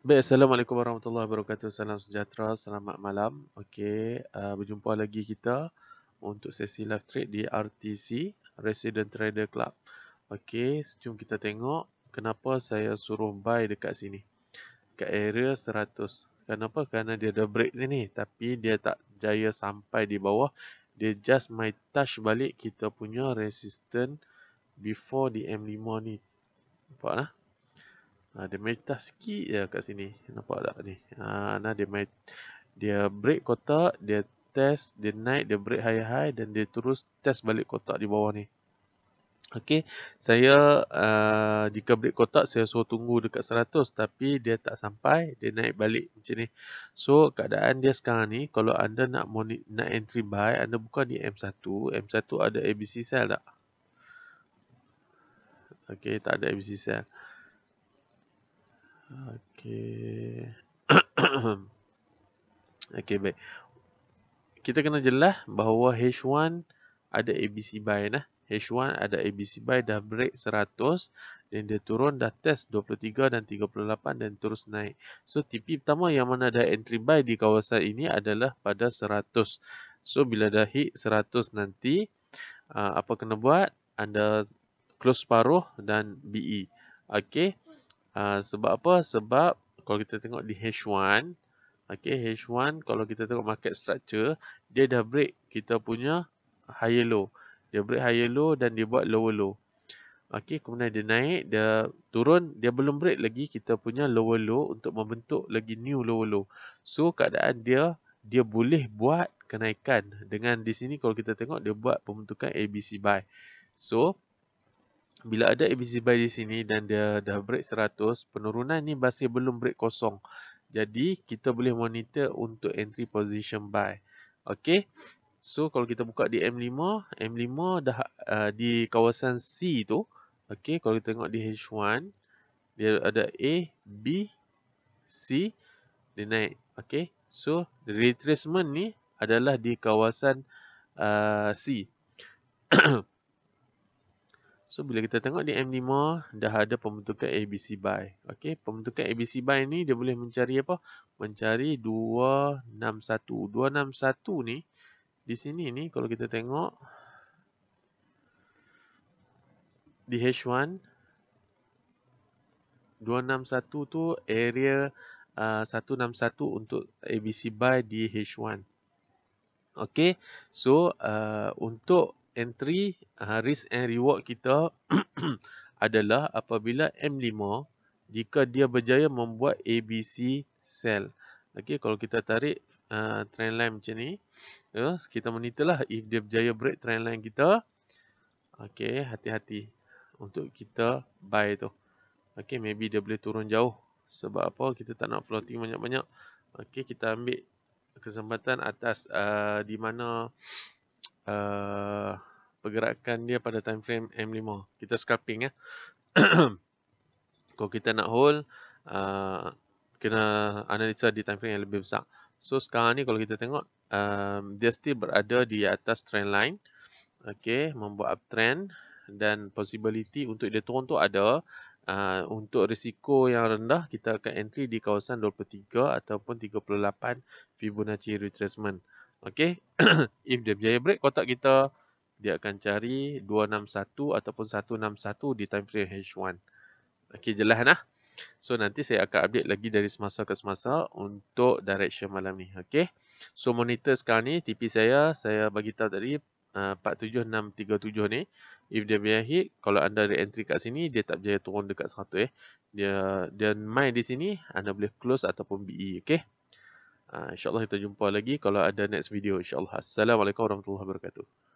Baik, Assalamualaikum warahmatullahi wabarakatuh. Salam sejahtera, selamat malam. Okey, uh, berjumpa lagi kita untuk sesi live trade di RTC Resident Trader Club. Okey, jom kita tengok kenapa saya suruh buy dekat sini. Ke area 100. Kenapa? Kerana dia ada break sini tapi dia tak jaya sampai di bawah. Dia just my touch balik kita punya resistance before di M5 ni. Nampak Ha, dia meritas sikit je kat sini. Nampak tak ni? Ha, nah dia main, dia break kotak, dia test, dia naik, dia break high-high dan dia terus test balik kotak di bawah ni. Okey, saya uh, jika break kotak, saya suruh tunggu dekat 100 tapi dia tak sampai, dia naik balik macam ni. So, keadaan dia sekarang ni, kalau anda nak nak entry buy, anda buka di M1. M1 ada ABC sell tak? Okey, tak ada ABC sell. Okey. Okey, baik. Kita kena jelas bahawa H1 ada ABC buy lah. H1 ada ABC buy dah break 100 dan dia turun dah test 23 dan 38 dan terus naik. So TP pertama yang mana ada entry buy di kawasan ini adalah pada 100. So bila dah hit 100 nanti uh, apa kena buat? Anda close paruh dan BE. Okey. Ah, sebab apa? Sebab kalau kita tengok di H1, okay, H1 kalau kita tengok market structure, dia dah break kita punya higher low. Dia break higher low dan dia buat lower low. okay kemudian dia naik, dia turun, dia belum break lagi kita punya lower low untuk membentuk lagi new lower low. So, keadaan dia, dia boleh buat kenaikan. Dengan di sini kalau kita tengok, dia buat pembentukan ABC buy. So, bila ada ABC buy di sini dan dia dah break 100, penurunan ni masih belum break kosong. Jadi, kita boleh monitor untuk entry position buy. Okay. So, kalau kita buka di M5, M5 dah uh, di kawasan C tu. Okay, kalau kita tengok di H1, dia ada A, B, C, dia naik. Okay. So, retracement ni adalah di kawasan uh, C. So bila kita tengok di M5 dah ada pembentukan ABC buy. Okey, pembentukan ABC buy ni dia boleh mencari apa? Mencari 261. 261 ni di sini ni kalau kita tengok di H1 261 tu area uh, 161 untuk ABC buy di H1. Okey. So uh, untuk entry uh, risk and reward kita adalah apabila M5 jika dia berjaya membuat ABC sell. Okey, kalau kita tarik uh, trend line macam ni, uh, kita monitorlah if dia berjaya break trend line kita. Okey, hati-hati untuk kita buy tu. Okey, maybe dia boleh turun jauh. Sebab apa? Kita tak nak floating banyak-banyak. Okey, kita ambil kesempatan atas uh, di mana Eh, pergerakan dia pada time frame M5. Kita scalping ya. Kalau kita nak hold uh, kena analisa di time frame yang lebih besar. So sekarang ni kalau kita tengok um, dia still berada di atas trend line. okay, membuat uptrend dan possibility untuk dia turun tu ada. Uh, untuk risiko yang rendah kita akan entry di kawasan 23 ataupun 38 Fibonacci retracement. Uh, Okey. If dia berjaya break kotak kita, dia akan cari 261 ataupun 161 di time frame H1. Okey, jelas lah. So, nanti saya akan update lagi dari semasa ke semasa untuk direction malam ni. Okey. So, monitor sekarang ni, TP saya, saya bagi tahu tadi, uh, 47637 ni. If dia berjaya hit, kalau anda re-entry kat sini, dia tak berjaya turun dekat 100 eh. Dia dia main di sini, anda boleh close ataupun BE. Okey. Ah, InsyaAllah kita jumpa lagi kalau ada next video insyaAllah. Assalamualaikum warahmatullahi wabarakatuh.